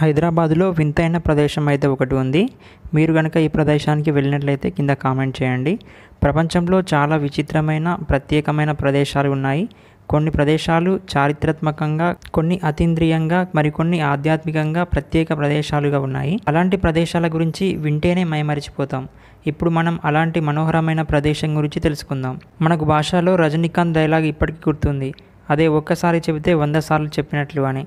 హైదరాబాద్లో వింతైన ప్రదేశం అయితే ఒకటి ఉంది మీరు కనుక ఈ ప్రదేశానికి వెళ్ళినట్లయితే కింద కామెంట్ చేయండి ప్రపంచంలో చాలా విచిత్రమైన ప్రత్యేకమైన ప్రదేశాలు ఉన్నాయి కొన్ని ప్రదేశాలు చారిత్రాత్మకంగా కొన్ని అతీంద్రియంగా మరికొన్ని ఆధ్యాత్మికంగా ప్రత్యేక ప్రదేశాలుగా ఉన్నాయి అలాంటి ప్రదేశాల గురించి వింటేనే మైమరిచిపోతాం ఇప్పుడు మనం అలాంటి మనోహరమైన ప్రదేశం గురించి తెలుసుకుందాం మనకు భాషలో రజనీకాంత్ డైలాగ్ ఇప్పటికీ గుర్తుంది అదే ఒక్కసారి చెబితే వంద సార్లు చెప్పినట్లు అని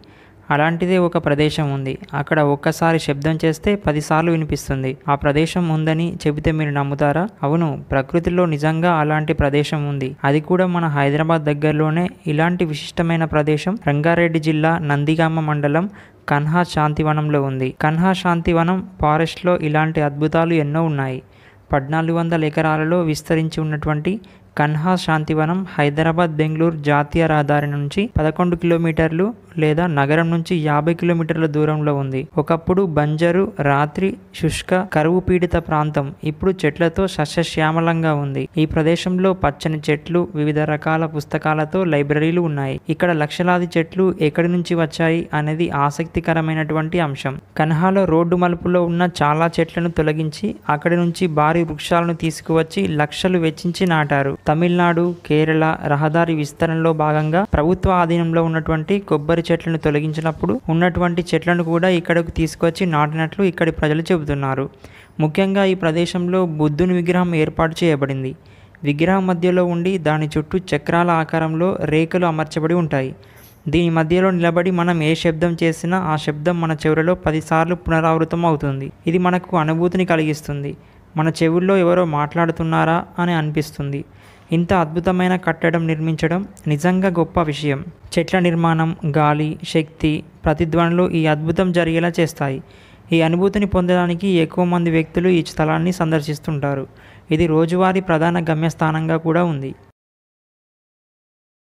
అలాంటిదే ఒక ప్రదేశం ఉంది అక్కడ ఒక్కసారి శబ్దం చేస్తే పదిసార్లు వినిపిస్తుంది ఆ ప్రదేశం ఉందని చెబితే మీరు నమ్ముతారా అవును ప్రకృతిలో నిజంగా అలాంటి ప్రదేశం ఉంది అది కూడా మన హైదరాబాద్ దగ్గరలోనే ఇలాంటి విశిష్టమైన ప్రదేశం రంగారెడ్డి జిల్లా నందిగామ మండలం కన్హా శాంతివనంలో ఉంది కన్హా శాంతివనం ఫారెస్ట్లో ఇలాంటి అద్భుతాలు ఎన్నో ఉన్నాయి పద్నాలుగు వందల ఎకరాలలో విస్తరించి ఉన్నటువంటి కన్హా శాంతివనం హైదరాబాద్ బెంగళూరు జాతీయ రహదారి నుంచి పదకొండు కిలోమీటర్లు లేదా నగరం నుంచి యాభై కిలోమీటర్ల దూరంలో ఉంది ఒకప్పుడు బంజరు రాత్రి శుష్క కరువు పీడిత ప్రాంతం ఇప్పుడు చెట్లతో సస్యశ్యామలంగా ఉంది ఈ ప్రదేశంలో పచ్చని చెట్లు వివిధ రకాల పుస్తకాలతో లైబ్రరీలు ఉన్నాయి ఇక్కడ లక్షలాది చెట్లు ఎక్కడి నుంచి వచ్చాయి అనేది ఆసక్తికరమైనటువంటి అంశం కన్హాలో రోడ్డు మలుపులో ఉన్న చాలా చెట్లను తొలగించి అక్కడి నుంచి భారీ వృక్షాలను తీసుకువచ్చి లక్షలు వెచ్చించి నాటారు తమిళనాడు కేరళ రహదారి విస్తరణలో భాగంగా ప్రభుత్వ ఆధీనంలో ఉన్నటువంటి కొబ్బరి మామిడి చెట్లను తొలగించినప్పుడు ఉన్నటువంటి చెట్లను కూడా ఇక్కడకు తీసుకొచ్చి నాటినట్లు ఇక్కడి ప్రజలు చెబుతున్నారు ముఖ్యంగా ఈ ప్రదేశంలో బుద్ధుని విగ్రహం ఏర్పాటు చేయబడింది విగ్రహం మధ్యలో ఉండి దాని చుట్టూ చక్రాల ఆకారంలో రేఖలు అమర్చబడి ఉంటాయి దీని మధ్యలో నిలబడి మనం ఏ శబ్దం చేసినా ఆ శబ్దం మన చెవులలో పదిసార్లు పునరావృతం అవుతుంది ఇది మనకు అనుభూతిని కలిగిస్తుంది మన చెవుల్లో ఎవరో మాట్లాడుతున్నారా అని అనిపిస్తుంది ఇంత అద్భుతమైన కట్టడం నిర్మించడం నిజంగా గొప్ప విషయం చెట్ల నిర్మాణం గాలి శక్తి ప్రతిధ్వనులు ఈ అద్భుతం జరిగేలా చేస్తాయి ఈ అనుభూతిని పొందడానికి ఎక్కువ మంది వ్యక్తులు ఈ స్థలాన్ని సందర్శిస్తుంటారు ఇది రోజువారీ ప్రధాన గమ్యస్థానంగా కూడా ఉంది